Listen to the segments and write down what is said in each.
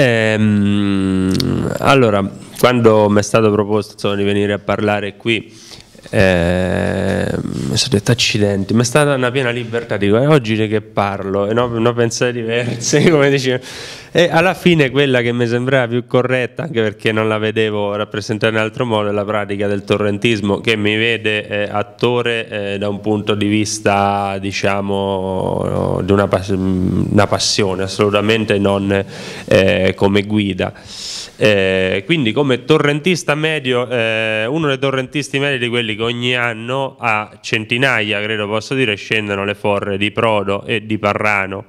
Ehm, allora, quando mi è stato proposto insomma, di venire a parlare qui, eh, mi sono detto accidenti, mi è stata una piena libertà, dico, è eh, oggi che parlo, e no, no pensate diverse, come dicevo e alla fine quella che mi sembrava più corretta, anche perché non la vedevo rappresentata in altro modo, è la pratica del torrentismo che mi vede eh, attore eh, da un punto di vista, diciamo, di una, pass una passione, assolutamente non eh, come guida. Eh, quindi come torrentista medio, eh, uno dei torrentisti medi di quelli che ogni anno a centinaia, credo posso dire, scendono le forre di Prodo e di Parrano.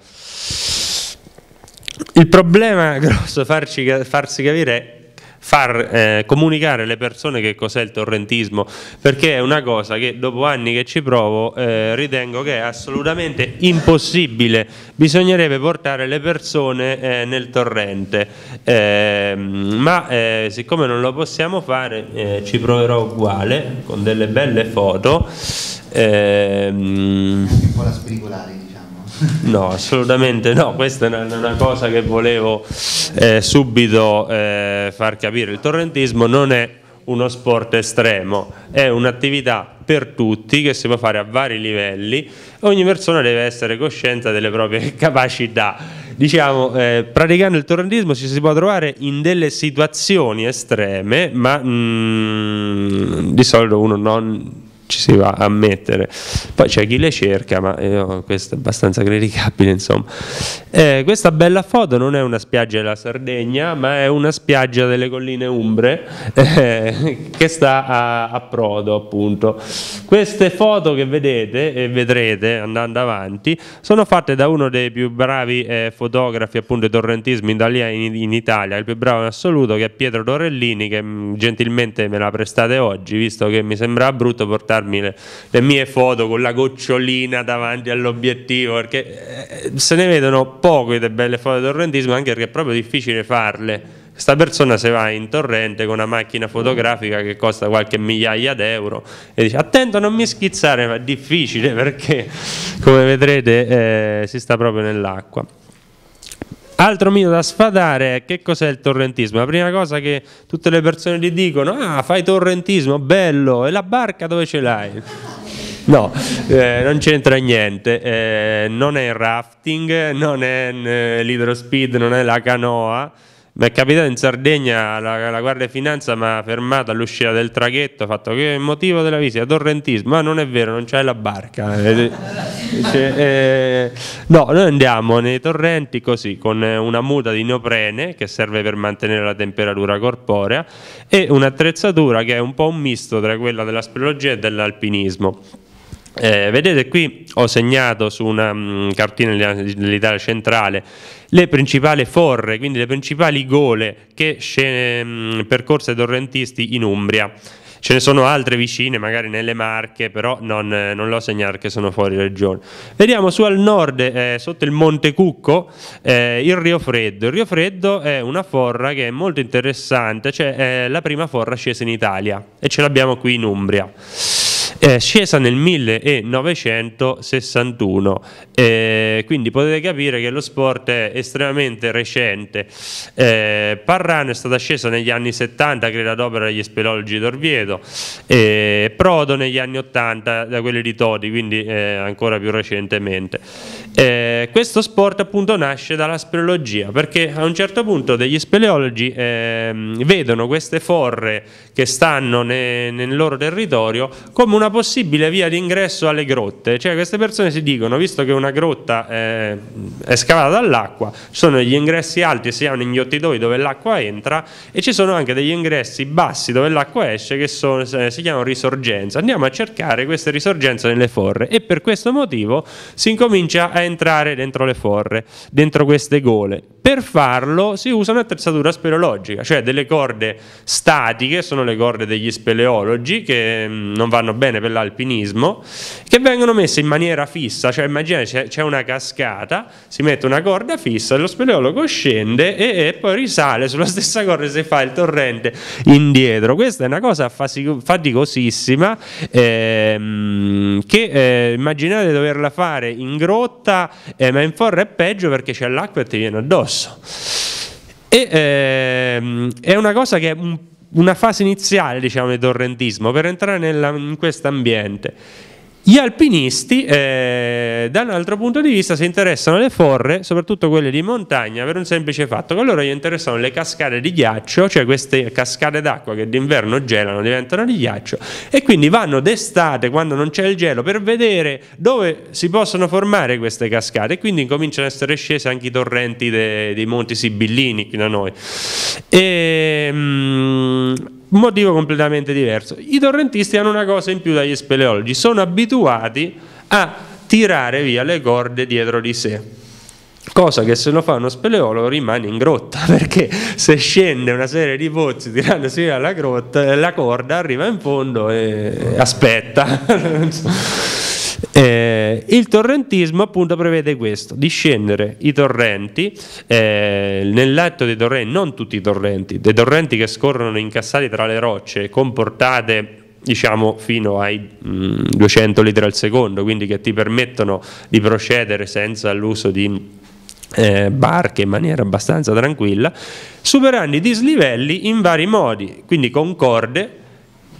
Il problema grosso farci, farsi capire è far eh, comunicare alle persone che cos'è il torrentismo, perché è una cosa che dopo anni che ci provo eh, ritengo che è assolutamente impossibile, bisognerebbe portare le persone eh, nel torrente, ehm, ma eh, siccome non lo possiamo fare eh, ci proverò uguale con delle belle foto. Ehm... Un po' la spericolare. No, assolutamente no, questa è una, cosa che volevo eh, subito eh, far capire. Il torrentismo non è uno sport estremo, è un'attività per tutti che si può fare a vari livelli, ogni persona deve essere cosciente delle proprie capacità. Diciamo, eh, praticando il torrentismo ci si può trovare in delle situazioni estreme, ma mm, di solito uno non ci si va a mettere. Poi c'è chi le cerca, ma io, eh, oh, questo è abbastanza criticabile, insomma. Eh, questa bella foto non è una spiaggia della Sardegna, ma è una spiaggia delle colline Umbre eh, che sta a, a, Prodo, appunto. Queste foto che vedete e vedrete andando avanti sono fatte da uno dei più bravi eh, fotografi, appunto, di torrentismo in, in, in Italia, il più bravo in assoluto, che è Pietro Torellini, che mh, mm, gentilmente me la prestate oggi, visto che mi sembra brutto portare mandarmi le, le mie foto con la gocciolina davanti all'obiettivo, perché eh, se ne vedono poche di belle foto di torrentismo, anche perché è proprio difficile farle. Questa persona se va in torrente con una macchina fotografica che costa qualche migliaia d'euro e dice attento non mi schizzare, ma è difficile perché come vedrete eh, si sta proprio nell'acqua. Altro mito da sfadare è che cos'è il torrentismo. La prima cosa che tutte le persone gli dicono, ah fai torrentismo, bello, e la barca dove ce l'hai? No, eh, non c'entra niente, eh, non è il rafting, non è eh, l'hidrospeed, non è la canoa, mi è capitato in Sardegna la, la Guardia di Finanza mi ha fermato all'uscita del traghetto, ha fatto che il motivo della visita, torrentismo, ma ah, non è vero, non c'è la barca. Eh, eh, dice, eh, no, noi andiamo nei torrenti così, con eh, una muta di neoprene che serve per mantenere la temperatura corporea e un'attrezzatura che è un po' un misto tra quella della speleologia e dell'alpinismo. Eh, vedete qui ho segnato su una mh, mm, cartina dell'Italia centrale le principali forre, quindi le principali gole che scene, mh, mm, percorse torrentisti in Umbria. Ce ne sono altre vicine, magari nelle Marche, però non, eh, non l'ho segnato perché sono fuori regione. Vediamo su al nord, eh, sotto il Monte Cucco, eh, il Rio Freddo. Il Rio Freddo è una forra che è molto interessante, cioè è eh, la prima forra scesa in Italia e ce l'abbiamo qui in Umbria è eh, scesa nel 1961, eh, quindi potete capire che lo sport è estremamente recente. Eh, Parrano è stata scesa negli anni 70, credo ad opera degli speleologi d'Orvieto, eh, Prodo negli anni 80 da quelli di Todi, quindi eh, ancora più recentemente. Eh, questo sport appunto nasce dalla speleologia perché a un certo punto degli speleologi eh, vedono queste forre che stanno ne, nel loro territorio come una possibile via d'ingresso alle grotte, cioè queste persone si dicono visto che una grotta eh, è scavata dall'acqua, sono degli ingressi alti, si hanno inghiottitoi dove l'acqua entra e ci sono anche degli ingressi bassi dove l'acqua esce che sono, eh, si chiamano risorgenze, andiamo a cercare queste risorgenze nelle forre e per questo motivo si incomincia a a entrare dentro le forre, dentro queste gole. Per farlo si usa un'attrezzatura speleologica, cioè delle corde statiche, sono le corde degli speleologi che mm, non vanno bene per l'alpinismo, che vengono messe in maniera fissa, cioè immaginate c'è una cascata, si mette una corda fissa, lo speleologo scende e, e poi risale sulla stessa corda se fa il torrente indietro. Questa è una cosa faticosissima ehm, che eh, immaginate doverla fare in grotta porta, eh, ma in forra è peggio perché c'è l'acqua e ti viene addosso. E ehm, è una cosa che è un, una fase iniziale, diciamo, di torrentismo per entrare nella, in questo ambiente. Gli alpinisti, eh, da punto di vista, si interessano alle forre, soprattutto quelle di montagna, per un semplice fatto che loro gli interessano le cascate di ghiaccio, cioè queste cascate d'acqua che d'inverno gelano, diventano di ghiaccio, e quindi vanno d'estate, quando non c'è il gelo, per vedere dove si possono formare queste cascate, e quindi cominciano ad essere scese anche i torrenti de, dei monti sibillini qui da noi. E, ehm, mh, motivo completamente diverso. I torrentisti hanno una cosa in più dagli speleologi, sono abituati a tirare via le corde dietro di sé. Cosa che se lo fa uno speleologo rimane in grotta, perché se scende una serie di pozzi tirandosi via la, grotta, la corda arriva in fondo e aspetta. Eh, il torrentismo appunto prevede questo, di scendere i torrenti, eh, nel letto dei torrenti, non tutti i torrenti, dei torrenti che scorrono incassati tra le rocce, comportate diciamo fino ai mh, mm, 200 litri al secondo, quindi che ti permettono di procedere senza l'uso di eh, barche in maniera abbastanza tranquilla, superando i dislivelli in vari modi, quindi con corde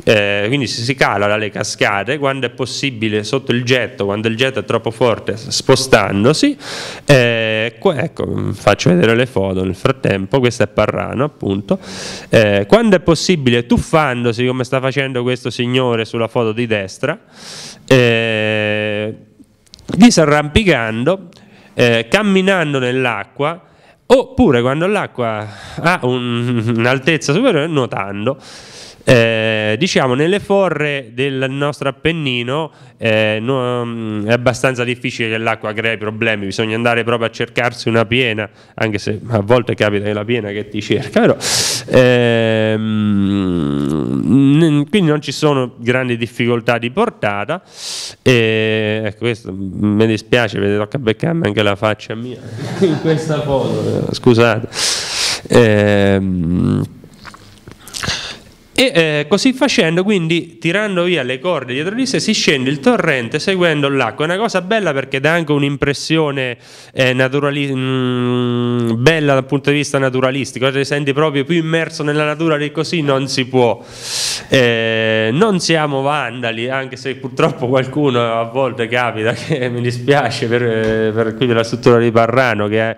eh, quindi si calano le cascate quando è possibile sotto il getto, quando il getto è troppo forte spostandosi. Eh, ecco, faccio vedere le foto nel frattempo, questo è Parrano appunto. Eh, quando è possibile tuffandosi come sta facendo questo signore sulla foto di destra, disarrampicando, eh, eh, camminando nell'acqua oppure quando l'acqua ha un, un'altezza superiore nuotando. Eh, diciamo nelle forre del nostro Appennino eh, no, è abbastanza difficile che l'acqua crei problemi, bisogna andare proprio a cercarsi una piena, anche se a volte capita che è la piena che ti cerca, però ehm, quindi non ci sono grandi difficoltà di portata. E, ecco, questo mi dispiace, vedete, tocca beccarmi anche la faccia mia in questa foto, scusate. Ehm, e eh, così facendo, quindi tirando via le corde dietro di sé, si scende il torrente seguendo l'acqua. È una cosa bella perché dà anche un'impressione eh, naturali- mh, mm, bella dal punto di vista naturalistico, eh, ti senti proprio più immerso nella natura di così non si può. Eh, non siamo vandali, anche se purtroppo qualcuno a volte capita, che mi dispiace per, eh, per qui della struttura di Parrano che è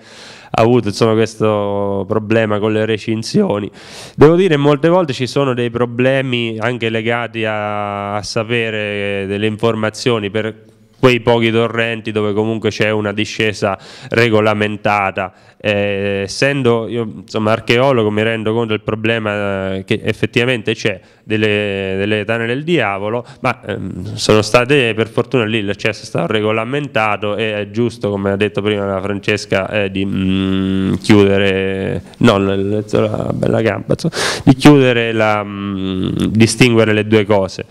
avuto insomma, questo problema con le recinzioni. Devo dire che molte volte ci sono dei problemi anche legati a, a sapere delle informazioni per quei pochi torrenti dove comunque c'è una discesa regolamentata. Eh, essendo io insomma, archeologo mi rendo conto del problema eh, che effettivamente c'è delle, delle tane del diavolo, ma ehm, sono state per fortuna lì l'accesso è stato regolamentato e è giusto, come ha detto prima la Francesca, eh, di mh, mm, chiudere, non la bella gamba, insomma, di chiudere, la, mh, mm, distinguere le due cose.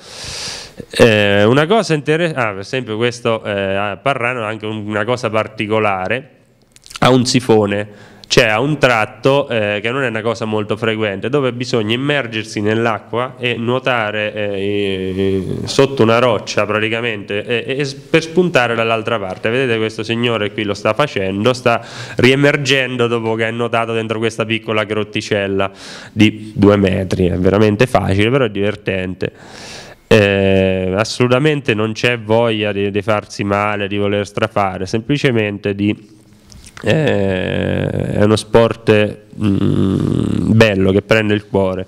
Eh, una cosa interessante, ah, per esempio questo eh, Parrano ha anche una cosa particolare, ha un sifone, cioè ha un tratto eh, che non è una cosa molto frequente, dove bisogna immergersi nell'acqua e nuotare eh, sotto una roccia praticamente e, e per spuntare dall'altra parte. Vedete questo signore qui lo sta facendo, sta riemergendo dopo che è nuotato dentro questa piccola grotticella di due metri, è veramente facile però è divertente eh, assolutamente non c'è voglia di, di, farsi male, di voler strafare, semplicemente di... Eh, è uno sport mh, mm, bello che prende il cuore.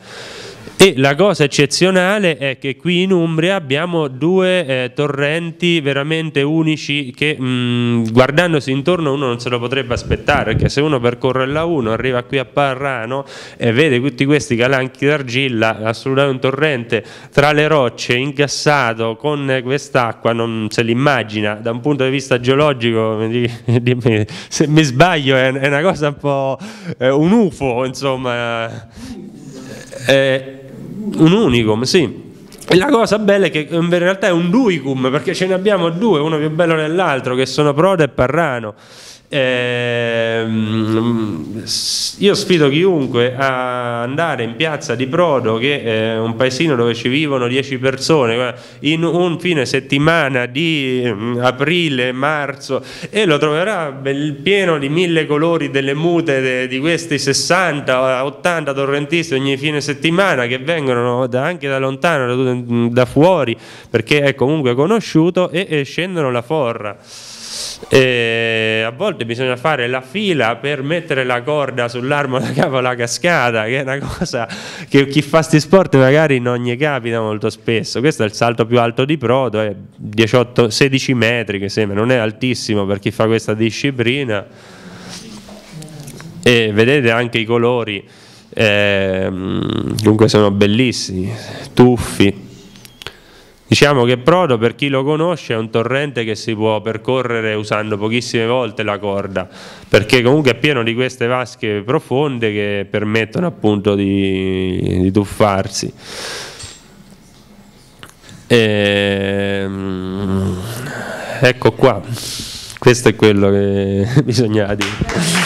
E la cosa eccezionale è che qui in Umbria abbiamo due eh, torrenti veramente unici che mh, mm, guardandosi intorno uno non se lo potrebbe aspettare, perché se uno percorre la 1, arriva qui a Parrano e vede tutti questi calanchi d'argilla, assolutamente un torrente tra le rocce, incassato con quest'acqua, non se l'immagina da un punto di vista geologico, se mi sbaglio è, una cosa un po' un UFO, insomma. Eh, un unicum, sì. E la cosa bella è che in realtà è un duicum, perché ce ne abbiamo due, uno più bello dell'altro, che sono Proda e Parrano. Ehm, io sfido chiunque a andare in piazza di Prodo, che è un paesino dove ci vivono 10 persone, in un fine settimana di mm, aprile, marzo, e lo troverà pieno di mille colori delle mute di questi 60, 80 torrentisti ogni fine settimana che vengono anche da lontano, da fuori, perché è comunque conosciuto, e scendono la forra. E a volte bisogna fare la fila per mettere la corda sull'arma da capo alla cascata, che è una cosa che chi fa sti sport magari non gli capita molto spesso. Questo è il salto più alto di Proto, è 18, 16 metri che sembra, non è altissimo per chi fa questa disciplina. E vedete anche i colori, eh, comunque sono bellissimi, tuffi. Diciamo che Brodo, per chi lo conosce, è un torrente che si può percorrere usando pochissime volte la corda, perché comunque è pieno di queste vasche profonde che permettono appunto di, di tuffarsi. E, ehm, ecco qua, questo è quello che bisogna dire.